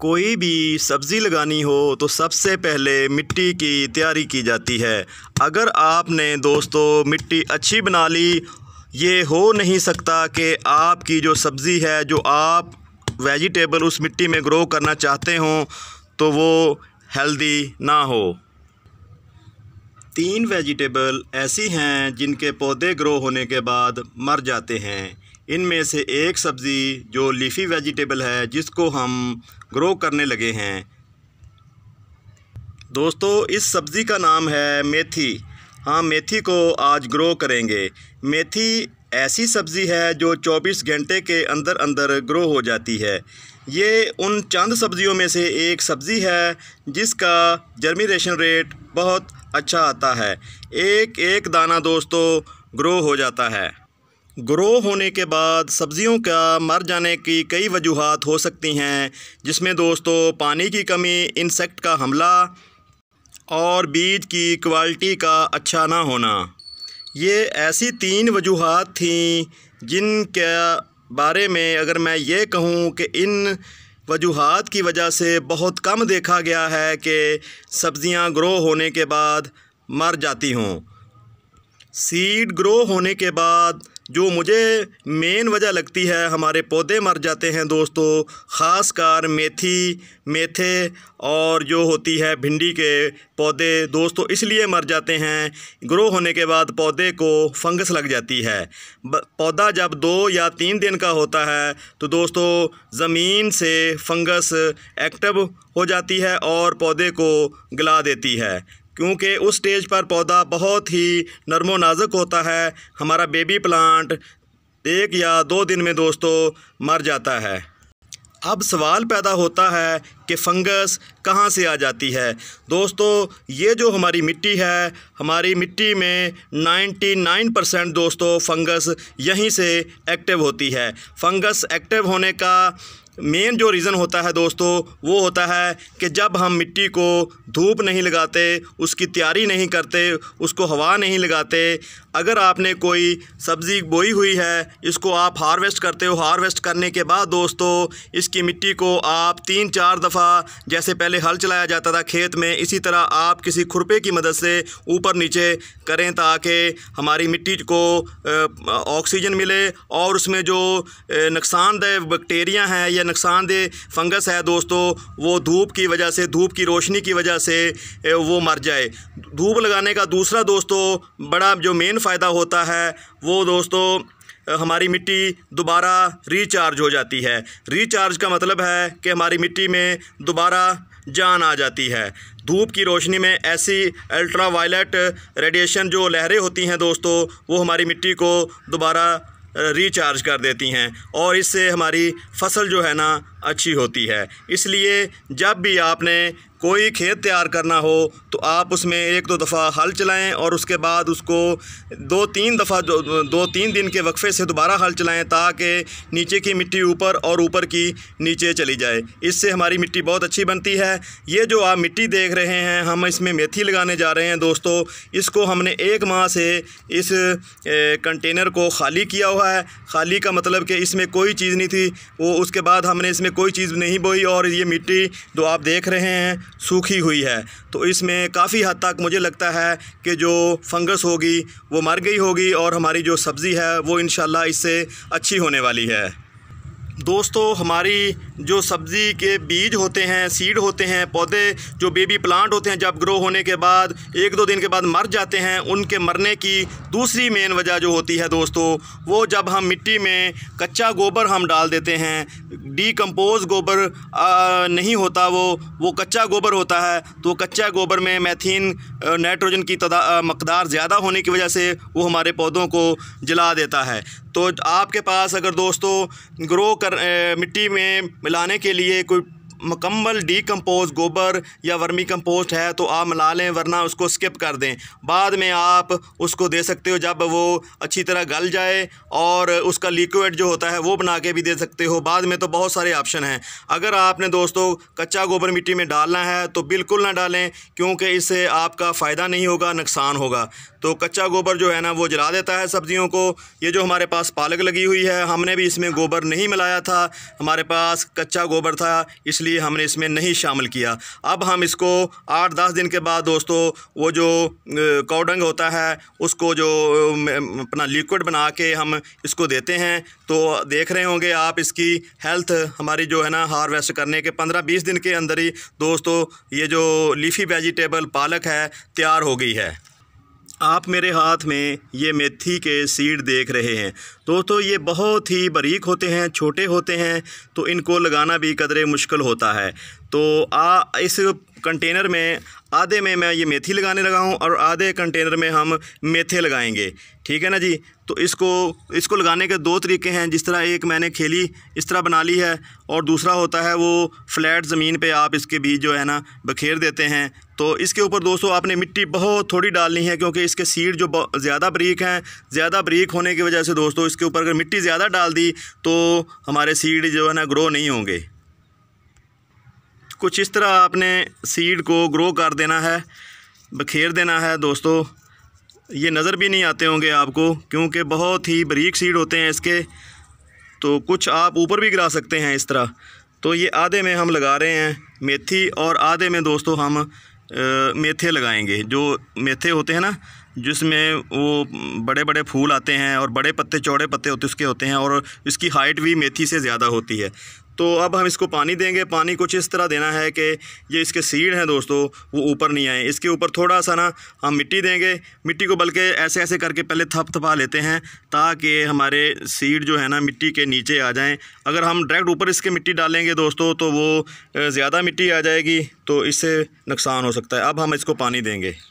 कोई भी सब्ज़ी लगानी हो तो सबसे पहले मिट्टी की तैयारी की जाती है अगर आपने दोस्तों मिट्टी अच्छी बना ली ये हो नहीं सकता कि आपकी जो सब्ज़ी है जो आप वेजिटेबल उस मिट्टी में ग्रो करना चाहते हों तो वो हेल्दी ना हो तीन वेजिटेबल ऐसी हैं जिनके पौधे ग्रो होने के बाद मर जाते हैं इनमें से एक सब्ज़ी जो लीफी वेजिटेबल है जिसको हम ग्रो करने लगे हैं दोस्तों इस सब्ज़ी का नाम है मेथी हाँ मेथी को आज ग्रो करेंगे मेथी ऐसी सब्ज़ी है जो 24 घंटे के अंदर अंदर ग्रो हो जाती है ये उन चंद सब्ज़ियों में से एक सब्ज़ी है जिसका जर्मिनेशन रेट बहुत अच्छा आता है एक एक दाना दोस्तों ग्रो हो जाता है ग्रो होने के बाद सब्ज़ियों का मर जाने की कई वजूहत हो सकती हैं जिसमें दोस्तों पानी की कमी इंसेक्ट का हमला और बीज की क्वालिटी का अच्छा ना होना ये ऐसी तीन वजूहत थी जिनके बारे में अगर मैं ये कहूँ कि इन वजूहत की वजह से बहुत कम देखा गया है कि सब्ज़ियाँ ग्रो होने के बाद मर जाती हों सीड ग्रो होने के बाद जो मुझे मेन वजह लगती है हमारे पौधे मर जाते हैं दोस्तों ख़ास कर मेथी मेथे और जो होती है भिंडी के पौधे दोस्तों इसलिए मर जाते हैं ग्रो होने के बाद पौधे को फंगस लग जाती है पौधा जब दो या तीन दिन का होता है तो दोस्तों ज़मीन से फंगस एक्टिव हो जाती है और पौधे को गला देती है क्योंकि उस स्टेज पर पौधा बहुत ही नरमो नाजुक होता है हमारा बेबी प्लांट एक या दो दिन में दोस्तों मर जाता है अब सवाल पैदा होता है कि फंगस कहाँ से आ जाती है दोस्तों ये जो हमारी मिट्टी है हमारी मिट्टी में 99 परसेंट दोस्तों फंगस यहीं से एक्टिव होती है फंगस एक्टिव होने का मेन जो रीज़न होता है दोस्तों वो होता है कि जब हम मिट्टी को धूप नहीं लगाते उसकी तैयारी नहीं करते उसको हवा नहीं लगाते अगर आपने कोई सब्ज़ी बोई हुई है इसको आप हार्वेस्ट करते हो हार्वेस्ट करने के बाद दोस्तों इसकी मिट्टी को आप तीन चार दफ़ा जैसे पहले हल चलाया जाता था खेत में इसी तरह आप किसी खुरपे की मदद से ऊपर नीचे करें ताकि हमारी मिट्टी को ऑक्सीजन मिले और उसमें जो नुकसानदेह बैक्टीरिया हैं या नुकसानदेह फंगस है दोस्तों वो धूप की वजह से धूप की रोशनी की वजह से वो मर जाए धूप लगाने का दूसरा दोस्तों बड़ा जो मेन फ़ायदा होता है वो दोस्तों हमारी मिट्टी दोबारा रिचार्ज हो जाती है रिचार्ज का मतलब है कि हमारी मिट्टी में दोबारा जान आ जाती है धूप की रोशनी में ऐसी अल्ट्रावायलेट रेडिएशन जो लहरें होती हैं दोस्तों वो हमारी मिट्टी को दोबारा रिचार्ज कर देती हैं और इससे हमारी फसल जो है ना अच्छी होती है इसलिए जब भी आपने कोई खेत तैयार करना हो तो आप उसमें एक दो दफ़ा हल चलाएं और उसके बाद उसको दो तीन दफ़ा दो तीन दिन के वक्फ़े से दोबारा हल चलाएं ताकि नीचे की मिट्टी ऊपर और ऊपर की नीचे चली जाए इससे हमारी मिट्टी बहुत अच्छी बनती है ये जो आप मिट्टी देख रहे हैं हम इसमें मेथी लगाने जा रहे हैं दोस्तों इसको हमने एक माह से इस कंटेनर को खाली किया हुआ है खाली का मतलब कि इसमें कोई चीज़ नहीं थी वो उसके बाद हमने इसमें इसमें कोई चीज़ नहीं बोई और ये मिट्टी जो आप देख रहे हैं सूखी हुई है तो इसमें काफ़ी हद तक मुझे लगता है कि जो फंगस होगी वो मर गई होगी और हमारी जो सब्ज़ी है वो इन इससे अच्छी होने वाली है दोस्तों हमारी जो सब्ज़ी के बीज होते हैं सीड होते हैं पौधे जो बेबी प्लांट होते हैं जब ग्रो होने के बाद एक दो दिन के बाद मर जाते हैं उनके मरने की दूसरी मेन वजह जो होती है दोस्तों वो जब हम मिट्टी में कच्चा गोबर हम डाल देते हैं डीकम्पोज गोबर आ, नहीं होता वो वो कच्चा गोबर होता है तो कच्चा गोबर में मैथिन नाइट्रोजन की तदा मकदार ज़्यादा होने की वजह से वो हमारे पौधों को जला देता है तो आपके पास अगर दोस्तों ग्रो कर ए, मिट्टी में मिलाने के लिए कोई मुकम्मल डीकम्पोज गोबर या वर्मी कम्पोस्ट है तो आप मिला लें वरना उसको स्किप कर दें बाद में आप उसको दे सकते हो जब वो अच्छी तरह गल जाए और उसका लिक्विड जो होता है वो बना के भी दे सकते हो बाद में तो बहुत सारे ऑप्शन हैं अगर आपने दोस्तों कच्चा गोबर मिट्टी में डालना है तो बिल्कुल ना डालें क्योंकि इससे आपका फ़ायदा नहीं होगा नुकसान होगा तो कच्चा गोबर जो है ना वो जला देता है सब्जियों को ये जो हमारे पास पालक लगी हुई है हमने भी इसमें गोबर नहीं मिलाया था हमारे पास कच्चा गोबर था इसलिए इसलिए हमने इसमें नहीं शामिल किया अब हम इसको आठ दस दिन के बाद दोस्तों वो जो कौडंग होता है उसको जो अपना लिक्विड बना के हम इसको देते हैं तो देख रहे होंगे आप इसकी हेल्थ हमारी जो है ना हार्वेस्ट करने के पंद्रह बीस दिन के अंदर ही दोस्तों ये जो लीफी वेजिटेबल पालक है तैयार हो गई है आप मेरे हाथ में ये मेथी के सीड देख रहे हैं दोस्तों ये बहुत ही बारीक होते हैं छोटे होते हैं तो इनको लगाना भी कदरे मुश्किल होता है तो आ इस कंटेनर में आधे में मैं ये मेथी लगाने लगा हूँ और आधे कंटेनर में हम मेथे लगाएंगे ठीक है ना जी तो इसको इसको लगाने के दो तरीके हैं जिस तरह एक मैंने खेली इस तरह बना ली है और दूसरा होता है वो फ्लैट ज़मीन पे आप इसके बीज जो है ना बखेर देते हैं तो इसके ऊपर दोस्तों आपने मिट्टी बहुत थोड़ी डालनी है क्योंकि इसके सीड जो ज़्यादा ब्रीक हैं ज़्यादा ब्रीक होने की वजह से दोस्तों इसके ऊपर अगर मिट्टी ज़्यादा डाल दी तो हमारे सीड जो है ना ग्रो नहीं होंगे कुछ इस तरह आपने सीड को ग्रो कर देना है बखेर देना है दोस्तों ये नज़र भी नहीं आते होंगे आपको क्योंकि बहुत ही बरीक सीड होते हैं इसके तो कुछ आप ऊपर भी गिरा सकते हैं इस तरह तो ये आधे में हम लगा रहे हैं मेथी और आधे में दोस्तों हम आ, मेथे लगाएंगे जो मेथे होते हैं ना जिसमें वो बड़े बड़े फूल आते हैं और बड़े पत्ते चौड़े पत्ते होते उसके होते हैं और इसकी हाइट भी मेथी से ज़्यादा होती है तो अब हम इसको पानी देंगे पानी कुछ इस तरह देना है कि ये इसके सीड हैं दोस्तों वो ऊपर नहीं आए इसके ऊपर थोड़ा सा ना हम मिट्टी देंगे मिट्टी को बल्कि ऐसे ऐसे करके पहले थप थपा लेते हैं ताकि हमारे सीड जो है ना मिट्टी के नीचे आ जाएँ अगर हम डायरेक्ट ऊपर इसके मिट्टी डालेंगे दोस्तों तो वो ज़्यादा मिट्टी आ जाएगी तो इससे नुकसान हो सकता है अब हम इसको पानी देंगे